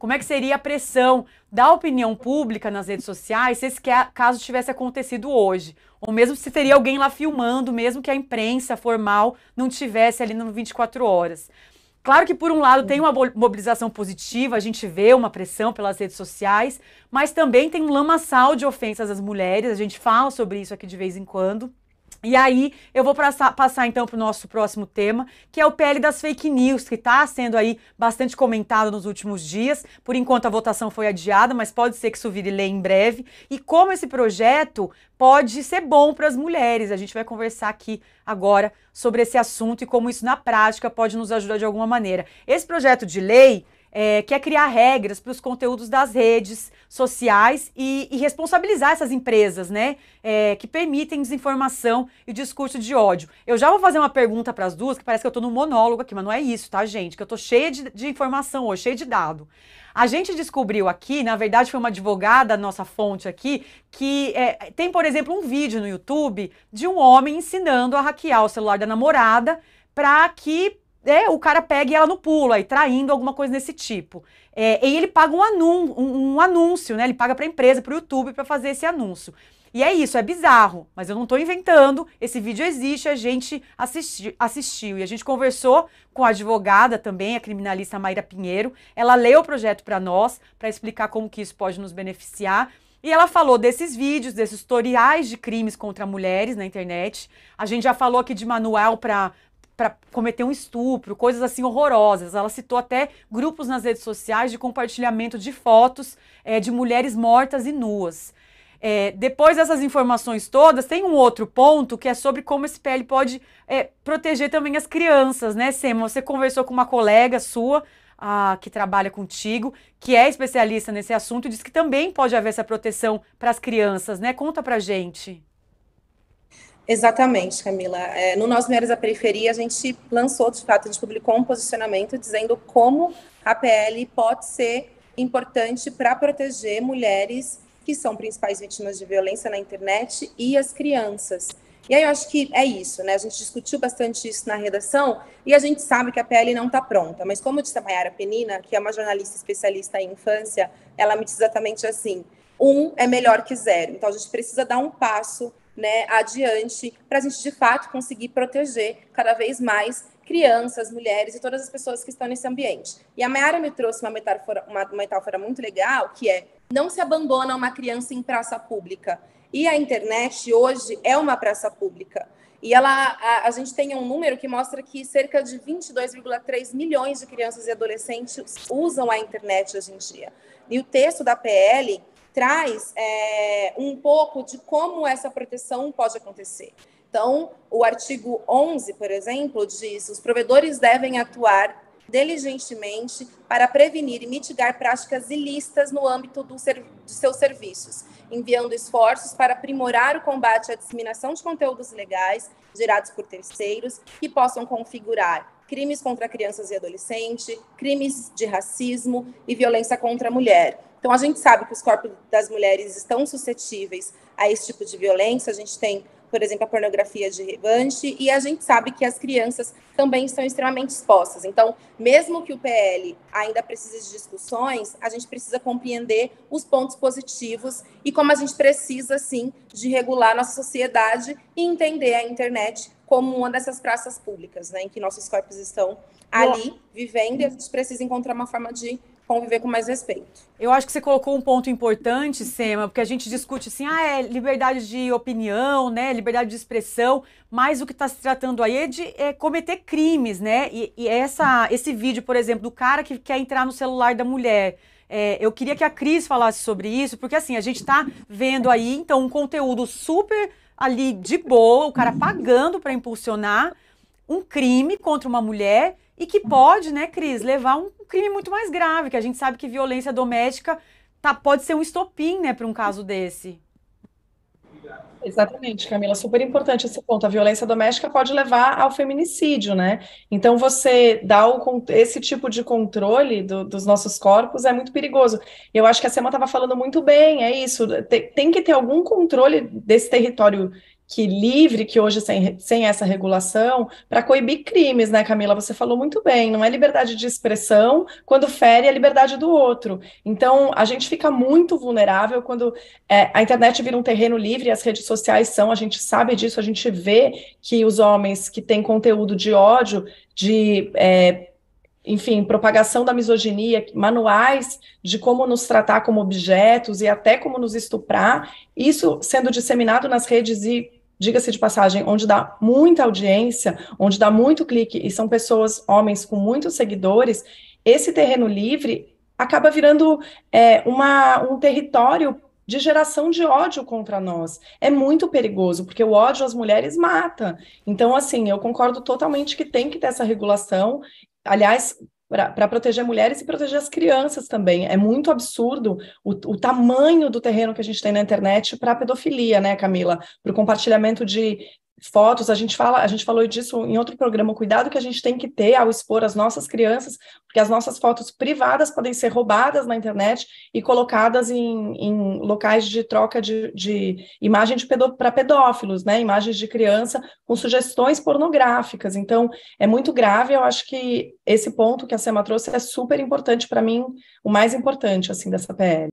Como é que seria a pressão da opinião pública nas redes sociais se esse caso tivesse acontecido hoje? Ou mesmo se teria alguém lá filmando, mesmo que a imprensa formal não tivesse ali no 24 horas. Claro que, por um lado, tem uma mobilização positiva, a gente vê uma pressão pelas redes sociais, mas também tem um lamaçal de ofensas às mulheres, a gente fala sobre isso aqui de vez em quando. E aí eu vou passar, passar então para o nosso próximo tema, que é o PL das fake news, que está sendo aí bastante comentado nos últimos dias. Por enquanto a votação foi adiada, mas pode ser que isso vire lei em breve. E como esse projeto pode ser bom para as mulheres. A gente vai conversar aqui agora sobre esse assunto e como isso na prática pode nos ajudar de alguma maneira. Esse projeto de lei é, quer criar regras para os conteúdos das redes sociais e, e responsabilizar essas empresas, né? É, que permitem desinformação e discurso de ódio. Eu já vou fazer uma pergunta para as duas, que parece que eu estou no monólogo aqui, mas não é isso, tá, gente? Que eu estou cheia de, de informação hoje, cheia de dado. A gente descobriu aqui, na verdade foi uma advogada, nossa fonte aqui, que é, tem, por exemplo, um vídeo no YouTube de um homem ensinando a hackear o celular da namorada para que é, o cara pega e ela no pulo, aí traindo alguma coisa desse tipo. É, e ele paga um, anun um, um anúncio, né? Ele paga para a empresa, para o YouTube, para fazer esse anúncio. E é isso, é bizarro, mas eu não estou inventando. Esse vídeo existe, a gente assisti assistiu e a gente conversou com a advogada também, a criminalista Mayra Pinheiro. Ela leu o projeto para nós, para explicar como que isso pode nos beneficiar. E ela falou desses vídeos, desses tutoriais de crimes contra mulheres na internet. A gente já falou aqui de manual para para cometer um estupro, coisas assim horrorosas. Ela citou até grupos nas redes sociais de compartilhamento de fotos é, de mulheres mortas e nuas. É, depois dessas informações todas, tem um outro ponto que é sobre como esse PL pode é, proteger também as crianças, né, Sema? Você conversou com uma colega sua que trabalha contigo, que é especialista nesse assunto, e disse que também pode haver essa proteção para as crianças, né? Conta pra gente. Exatamente, Camila. É, no Nós Mulheres da Periferia, a gente lançou, de fato, a gente publicou um posicionamento dizendo como a PL pode ser importante para proteger mulheres que são principais vítimas de violência na internet e as crianças. E aí eu acho que é isso, né? A gente discutiu bastante isso na redação e a gente sabe que a PL não está pronta. Mas como disse a Mayara Penina, que é uma jornalista especialista em infância, ela me diz exatamente assim: um é melhor que zero. Então a gente precisa dar um passo né, adiante, para a gente de fato conseguir proteger cada vez mais crianças, mulheres e todas as pessoas que estão nesse ambiente. E a Mayara me trouxe uma metáfora, uma metáfora muito legal, que é não se abandona uma criança em praça pública. E a internet hoje é uma praça pública. E ela, a, a gente tem um número que mostra que cerca de 22,3 milhões de crianças e adolescentes usam a internet hoje em dia. E o texto da PL traz é, um pouco de como essa proteção pode acontecer. Então, o artigo 11, por exemplo, diz: os provedores devem atuar diligentemente para prevenir e mitigar práticas ilícitas no âmbito do de seus serviços, enviando esforços para aprimorar o combate à disseminação de conteúdos legais gerados por terceiros que possam configurar crimes contra crianças e adolescentes, crimes de racismo e violência contra a mulher. Então, a gente sabe que os corpos das mulheres estão suscetíveis a esse tipo de violência. A gente tem, por exemplo, a pornografia de revanche, e a gente sabe que as crianças também estão extremamente expostas. Então, mesmo que o PL ainda precise de discussões, a gente precisa compreender os pontos positivos e como a gente precisa, sim, de regular nossa sociedade e entender a internet como uma dessas praças públicas, né, em que nossos corpos estão ali, vivendo, e a gente precisa encontrar uma forma de conviver com mais respeito. Eu acho que você colocou um ponto importante, Sema, porque a gente discute assim, ah, é liberdade de opinião, né, liberdade de expressão, mas o que está se tratando aí é de é, cometer crimes, né, e, e, essa, esse vídeo, por exemplo, do cara que quer entrar no celular da mulher, é, eu queria que a Cris falasse sobre isso, porque assim, a gente está vendo aí, então, um conteúdo super ali de boa, o cara pagando para impulsionar um crime contra uma mulher e que pode, né, Cris, levar um crime muito mais grave, que a gente sabe que violência doméstica tá, pode ser um estopim, né, para um caso desse. Exatamente, Camila, super importante esse ponto. A violência doméstica pode levar ao feminicídio, né? Então, você dar o, esse tipo de controle do, dos nossos corpos é muito perigoso. Eu acho que a Sema estava falando muito bem, é isso. Tem, tem que ter algum controle desse território que livre, que hoje sem, sem essa regulação, para coibir crimes, né, Camila? Você falou muito bem, não é liberdade de expressão quando fere a é liberdade do outro. Então, a gente fica muito vulnerável quando é, a internet vira um terreno livre, as redes sociais são, a gente sabe disso, a gente vê que os homens que têm conteúdo de ódio, de. É, enfim, propagação da misoginia, manuais de como nos tratar como objetos e até como nos estuprar, isso sendo disseminado nas redes e diga-se de passagem, onde dá muita audiência, onde dá muito clique e são pessoas, homens com muitos seguidores, esse terreno livre acaba virando é, uma, um território de geração de ódio contra nós. É muito perigoso, porque o ódio às mulheres mata. Então, assim, eu concordo totalmente que tem que ter essa regulação. Aliás, para proteger mulheres e proteger as crianças também. É muito absurdo o, o tamanho do terreno que a gente tem na internet para pedofilia, né, Camila? Para o compartilhamento de fotos, a gente fala, a gente falou disso em outro programa, o cuidado que a gente tem que ter ao expor as nossas crianças, porque as nossas fotos privadas podem ser roubadas na internet e colocadas em, em locais de troca de, de imagem de pedo para pedófilos, né? Imagens de criança com sugestões pornográficas. Então, é muito grave, eu acho que esse ponto que a Sema trouxe é super importante para mim, o mais importante assim dessa PL.